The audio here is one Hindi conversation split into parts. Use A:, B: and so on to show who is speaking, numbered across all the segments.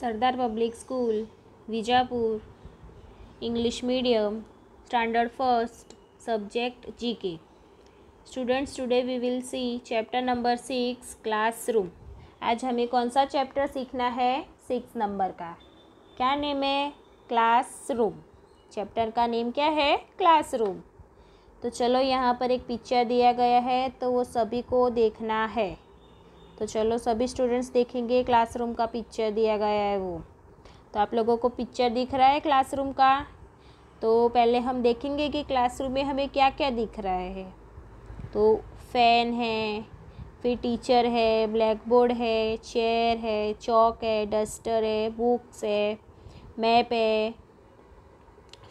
A: Sardar public school Vijapur English medium first subject G K students today we will see chapter number six classroom आज हमें कौन सा चैप्टर सीखना है सिक्स नंबर का क्या नेम है क्लासरूम चैप्टर का नेम क्या है क्लासरूम तो चलो यहाँ पर एक पिक्चर दिया गया है तो वो सभी को देखना है तो चलो सभी स्टूडेंट्स देखेंगे क्लासरूम का पिक्चर दिया गया है वो तो आप लोगों को पिक्चर दिख रहा है क्लासरूम का तो पहले हम देखेंगे कि क्लासरूम में हमें क्या क्या दिख रहा है तो फैन है फिर टीचर है ब्लैक बोर्ड है चेयर है चौक है डस्टर है बुक्स है मैप है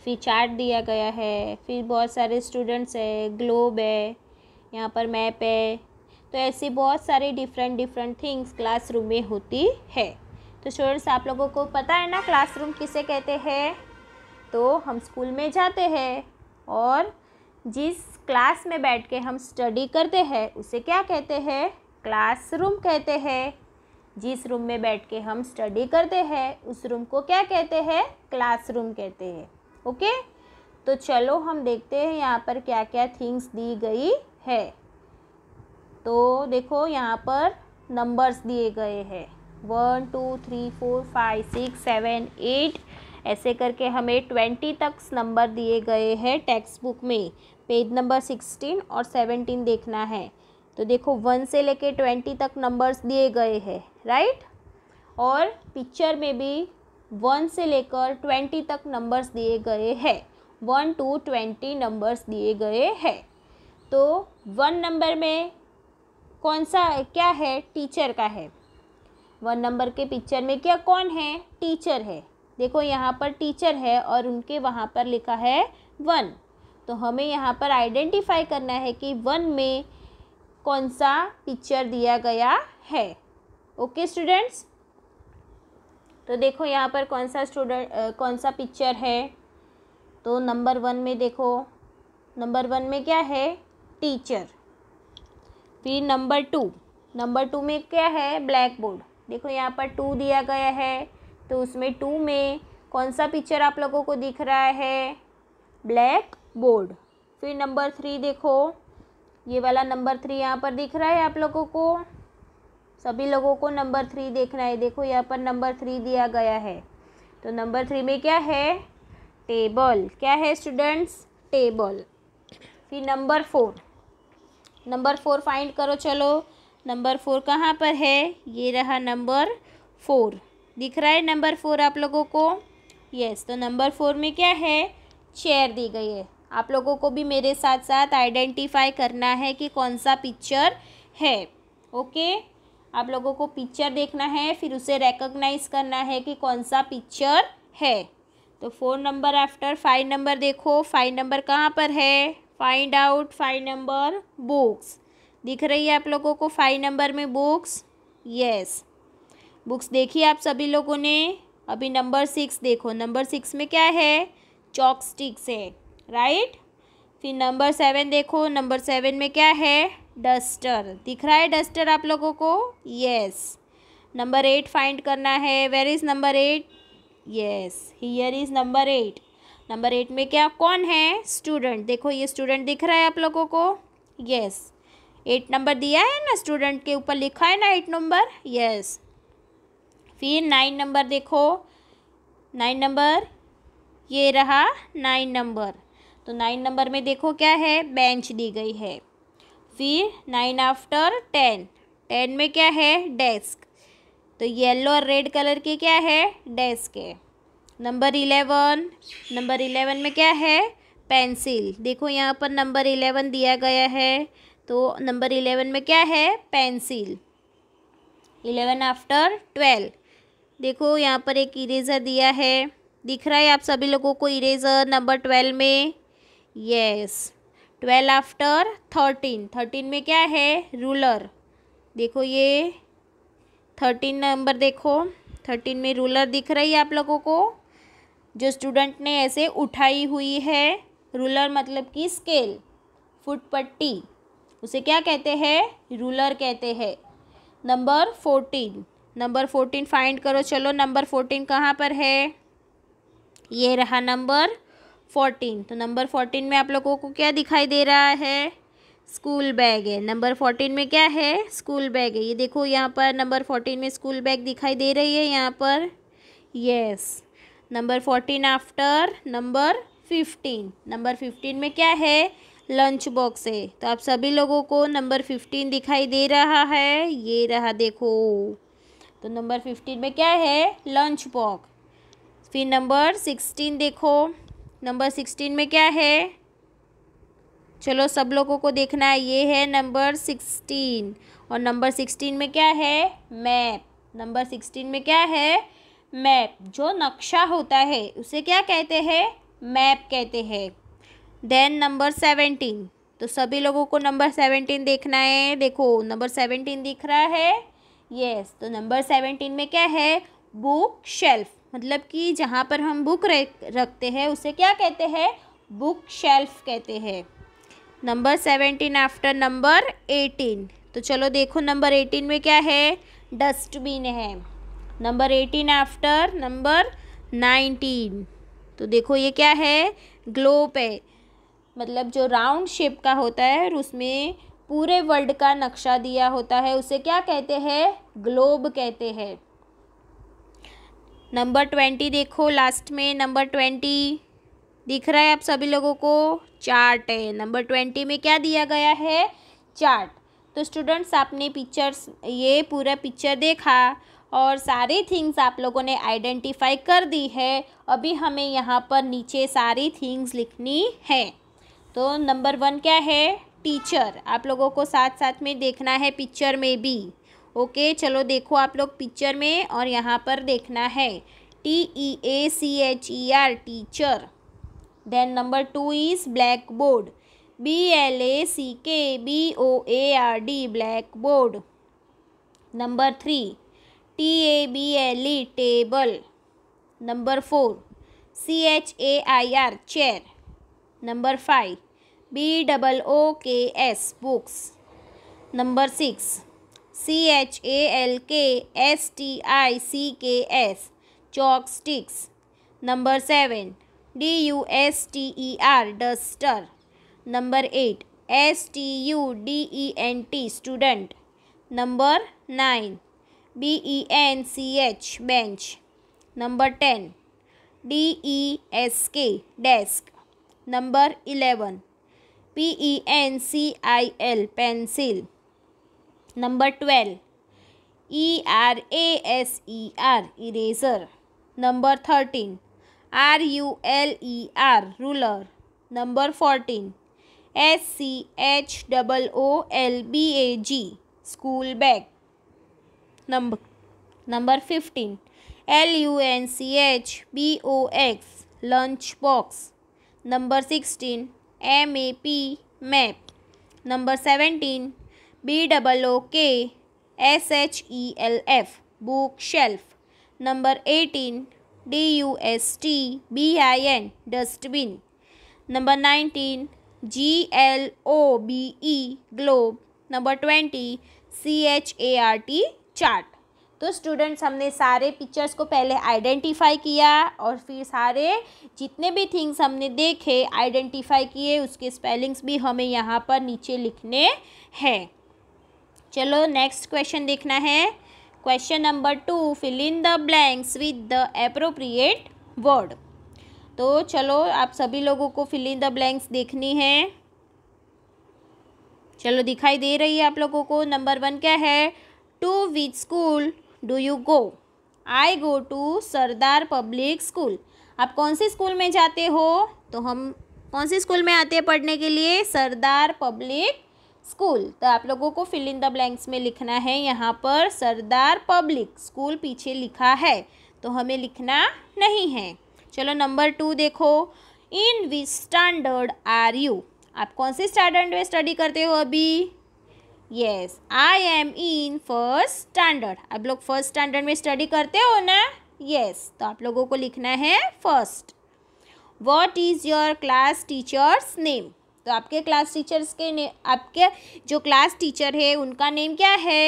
A: फिर चार्ट दिया गया है फिर बहुत सारे स्टूडेंट्स है ग्लोब है यहाँ पर मैप है तो ऐसे बहुत सारे डिफरेंट डिफरेंट थिंग्स क्लासरूम में होती है तो स्टूडेंट्स आप लोगों को पता है ना क्लासरूम किसे कहते हैं तो हम स्कूल में जाते हैं और जिस क्लास में बैठ के हम स्टडी करते हैं उसे क्या कहते हैं क्लासरूम कहते हैं जिस रूम में बैठ के हम स्टडी करते हैं उस रूम को क्या कहते हैं क्लासरूम कहते हैं ओके तो चलो हम देखते हैं यहाँ पर क्या क्या थिंग्स दी गई है तो देखो यहाँ पर नंबर्स दिए गए हैं one two three four five six seven eight ऐसे करके हमें ट्वेंटी तक नंबर दिए गए हैं टेक्स्ट बुक में पेज नंबर सिक्सटीन और सेवेंटीन देखना है तो देखो वन से लेके ट्वेंटी तक नंबर्स दिए गए हैं राइट और पिक्चर में भी वन से लेकर ट्वेंटी तक नंबर्स दिए गए हैं वन टू ट्वेंटी नंबर्स दिए गए हैं तो वन नंबर में कौन सा क्या है टीचर का है वन नंबर के पिक्चर में क्या कौन है टीचर है देखो यहाँ पर टीचर है और उनके वहाँ पर लिखा है वन तो हमें यहाँ पर आइडेंटिफाई करना है कि वन में कौन सा पिक्चर दिया गया है ओके स्टूडेंट्स तो देखो यहाँ पर कौन सा स्टूडेंट कौन सा पिक्चर है तो नंबर वन में देखो नंबर वन में क्या है टीचर फिर नंबर टू नंबर टू में क्या है ब्लैक बोर्ड देखो यहाँ पर टू दिया गया है तो उसमें टू में कौन सा पिक्चर आप लोगों को दिख रहा है ब्लैक बोर्ड फिर नंबर थ्री देखो ये वाला नंबर थ्री यहाँ पर दिख रहा है आप लोगों को सभी लोगों को नंबर थ्री देखना है देखो यहाँ पर नंबर थ्री दिया गया है तो नंबर थ्री में क्या है टेबल क्या है स्टूडेंट्स टेबल फिर number four number four find करो चलो नंबर फोर कहाँ पर है ये रहा नंबर फोर दिख रहा है नंबर फोर आप लोगों को यस तो नंबर फोर में क्या है चेयर दी गई है आप लोगों को भी मेरे साथ साथ आइडेंटिफाई करना है कि कौन सा पिक्चर है ओके आप लोगों को पिक्चर देखना है फिर उसे रिकॉग्नाइज करना है कि कौन सा पिक्चर है तो four number after five number देखो फाइव नंबर कहाँ पर है find out five number books दिख रही है आप लोगों को फाइव नंबर में बुक्स यस बुक्स देखिए आप सभी लोगों ने अभी नंबर सिक्स देखो नंबर सिक्स में क्या है चॉक स्टिक्स है राइट फिर नंबर सेवन देखो नंबर सेवन में क्या है डस्टर दिख रहा है डस्टर आप लोगों को यस नंबर एट फाइंड करना है where is number eight yes here is number eight number eight में क्या कौन है स्टूडेंट देखो ये स्टूडेंट दिख रहा है आप लोगों को यस एट नंबर दिया है ना स्टूडेंट के ऊपर लिखा है ना एट नंबर यस फिर नाइन नंबर देखो नाइन नंबर ये रहा नाइन नंबर तो नाइन नंबर में देखो क्या है बेंच दी गई है फिर नाइन आफ्टर टेन टेन में क्या है डेस्क तो येलो और रेड कलर के क्या है डेस्क है नंबर इलेवन नंबर इलेवन में क्या है पेंसिल देखो यहाँ पर नंबर इलेवन दिया गया है तो नंबर इलेवन में क्या है पेंसिल इलेवन आफ्टर ट्वेल्व देखो यहाँ पर एक इरेज़र दिया है दिख रहा है आप सभी लोगों को इरेज़र नंबर ट्वेल्व में yes twelve after thirteen thirteen में क्या है रूलर देखो ये थर्टीन नंबर देखो थर्टीन में रूलर दिख रही है आप लोगों को जो स्टूडेंट ने ऐसे उठाई हुई है रूलर मतलब कि स्केल फुटपट्टी उसे क्या कहते हैं रूलर कहते हैं number fourteen number fourteen find करो चलो नंबर फोर्टीन कहाँ पर है ये रहा नंबर फोर्टीन तो नंबर फोर्टीन में आप लोगों को क्या दिखाई दे रहा है स्कूल बैग है नंबर फोर्टीन में क्या है स्कूल बैग है ये देखो यहाँ पर नंबर फोर्टीन में स्कूल बैग दिखाई दे रही है यहाँ पर yes number fourteen after number fifteen number fifteen में क्या है लंच बॉक्स है तो आप सभी लोगों को नंबर फिफ्टीन दिखाई दे रहा है ये रहा देखो तो नंबर फिफ्टीन में क्या है लंच बॉक्स फिर नंबर सिक्सटीन देखो नंबर सिक्सटीन में क्या है चलो सब लोगों को देखना है ये है नंबर सिक्सटीन और नंबर सिक्सटीन में क्या है मैप नंबर सिक्सटीन में क्या है मैप जो नक्शा होता है उसे क्या कहते हैं मैप कहते हैं देन नंबर सेवेंटीन तो सभी लोगों को नंबर सेवेंटीन देखना है देखो नंबर सेवेंटीन दिख रहा है यस yes, तो नंबर सेवेंटीन में क्या है बुक शेल्फ मतलब कि जहाँ पर हम बुक रखते हैं उसे क्या कहते हैं बुक शेल्फ कहते हैं number seventeen after number eighteen तो चलो देखो नंबर एटीन में क्या है डस्टबिन है number eighteen after number nineteen तो देखो ये क्या है ग्लोब है मतलब जो राउंड शेप का होता है और उसमें पूरे वर्ल्ड का नक्शा दिया होता है उसे क्या कहते हैं ग्लोब कहते हैं नंबर ट्वेंटी देखो लास्ट में नंबर ट्वेंटी दिख रहा है आप सभी लोगों को चार्ट है नंबर ट्वेंटी में क्या दिया गया है चार्ट तो स्टूडेंट्स आपने पिक्चर्स ये पूरा पिक्चर देखा और सारी थिंग्स आप लोगों ने आइडेंटिफाई कर दी है अभी हमें यहाँ पर नीचे सारी थिंग्स लिखनी है तो नंबर वन क्या है टीचर आप लोगों को साथ साथ में देखना है पिक्चर में भी ओके चलो देखो आप लोग पिक्चर में और यहाँ पर देखना है T E A C H E R teacher then number two is blackboard B L A C K B O A R D blackboard number three T A B L E table number four C H A I R chair number five B double O K S books number six C H A L K S T I C K S chalk sticks number seven D U S T E R duster number eight S T U D E N T student number nine B E N C H bench. Number 10 D E S K desk. Number 11 P E N C I L pencil. Number 12 E R A S E R eraser. Number 13 R U L E R ruler. Number 14 S C H O O L B A G school bag. Number number fifteen L U N C H B O X lunch box number sixteen M A P map number seventeen B double O K S H E L F bookshelf number eighteen D U S T B I N dustbin number nineteen G L O B E globe number twenty C H A R T chart तो स्टूडेंट्स हमने सारे पिक्चर्स को पहले आइडेंटिफाई किया और फिर सारे जितने भी थिंग्स हमने देखे आइडेंटिफाई किए उसके स्पेलिंग्स भी हमें यहाँ पर नीचे लिखने हैं चलो नेक्स्ट क्वेश्चन देखना है question number two fill in the blanks with the appropriate word तो चलो आप सभी लोगों को फिल इन द ब्लैंक्स देखनी है चलो दिखाई दे रही है आप लोगों को नंबर वन क्या है To which school do you go? I go to Sardar public school. आप कौन से स्कूल में जाते हो तो हम कौन से स्कूल में आते हैं पढ़ने के लिए सरदार पब्लिक स्कूल तो आप लोगों को फिल इन द ब्लैंक्स में लिखना है यहाँ पर सरदार पब्लिक स्कूल पीछे लिखा है तो हमें लिखना नहीं है चलो नंबर टू देखो in which standard are you आप कौन से स्टैंडर्ड में स्टडी करते हो अभी yes I am in first standard आप लोग फर्स्ट स्टैंडर्ड में स्टडी करते हो ना यस yes, तो आप लोगों को लिखना है first what is your class teacher's name तो आपके क्लास टीचर्स के ने आपके जो क्लास टीचर है उनका नेम क्या है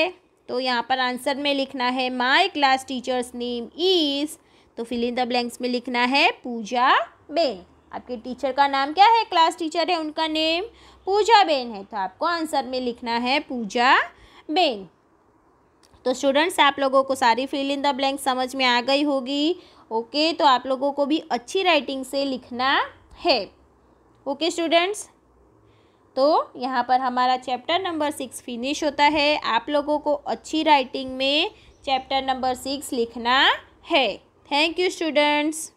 A: तो यहाँ पर आंसर में लिखना है my class teacher's name is तो फिल इन द ब्लैंक्स में लिखना है पूजा बे आपके टीचर का नाम क्या है क्लास टीचर है उनका नेम पूजा बेन है तो आपको आंसर में लिखना है पूजा बेन तो स्टूडेंट्स आप लोगों को सारी फिल इन द ब्लैंक समझ में आ गई होगी ओके तो आप लोगों को भी अच्छी राइटिंग से लिखना है ओके स्टूडेंट्स तो यहाँ पर हमारा चैप्टर नंबर सिक्स फिनिश होता है आप लोगों को अच्छी राइटिंग में चैप्टर नंबर सिक्स लिखना है थैंक यू स्टूडेंट्स